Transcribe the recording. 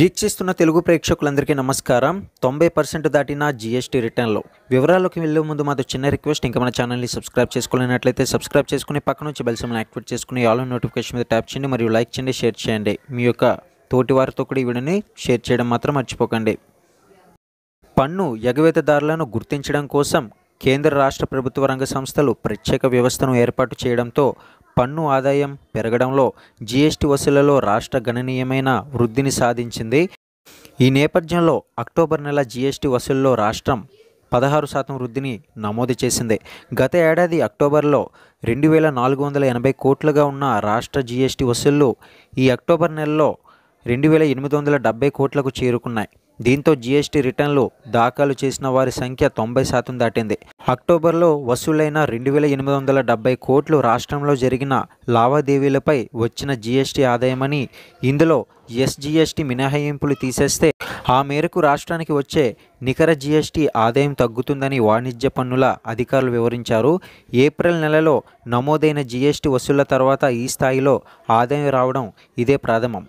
వీక్షిస్తున్న తెలుగు ప్రేక్షకులందరికీ నమస్కారం తొంభై పర్సెంట్ దాటిన జీఎస్టీ రిటర్న్లో వివరాలకు వెళ్ళే ముందు మాతో చిన్న రిక్వెస్ట్ ఇంకా మన ఛానల్ని సబ్స్క్రైబ్ చేసుకోలేనట్లయితే సబ్స్క్రైబ్ చేసుకుని పక్క నుంచి బెల్ యాక్టివేట్ చేసుకుని ఆల్ నోటిఫికేషన్ మీద ట్యాప్ చేయండి మరియు లైక్ చేయండి షేర్ చేయండి మీ యొక్క తోటి వారితో కూడా ఈ వీడియోని షేర్ చేయడం మాత్రం మర్చిపోకండి పన్ను ఎగవేతదారులను గుర్తించడం కోసం కేంద్ర రాష్ట్ర ప్రభుత్వ రంగ సంస్థలు ప్రత్యేక వ్యవస్థను ఏర్పాటు చేయడంతో పన్ను ఆదాయం పెరగడంలో జీఎస్టీ వసూళ్లలో రాష్ట్ర గణనీయమైన వృద్ధిని సాధించింది ఈ నేపథ్యంలో అక్టోబర్ నెల జీఎస్టీ వసూళ్లలో రాష్ట్రం పదహారు శాతం వృద్ధిని నమోదు చేసింది గత ఏడాది అక్టోబర్లో రెండు వేల నాలుగు వందల ఎనభై కోట్లుగా ఉన్న రాష్ట్ర జీఎస్టీ వసూళ్లు ఈ అక్టోబర్ నెలలో రెండు వేల ఎనిమిది వందల డెబ్బై కోట్లకు చేరుకున్నాయి దీంతో జీఎస్టీ రిటర్న్లు దాఖలు చేసిన వారి సంఖ్య తొంభై శాతం దాటింది అక్టోబర్లో వసూలైన రెండు వేల ఎనిమిది వందల డెబ్బై కోట్లు రాష్ట్రంలో జరిగిన లావాదేవీలపై వచ్చిన జీఎస్టీ ఆదాయమని ఇందులో ఎస్జీఎస్టీ మినహాయింపులు తీసేస్తే ఆ మేరకు రాష్ట్రానికి వచ్చే నికర జీఎస్టీ ఆదాయం తగ్గుతుందని వాణిజ్య పన్నుల అధికారులు వివరించారు ఏప్రిల్ నెలలో నమోదైన జీఎస్టీ వసూళ్ల తర్వాత ఈ స్థాయిలో ఆదాయం రావడం ఇదే ప్రథమం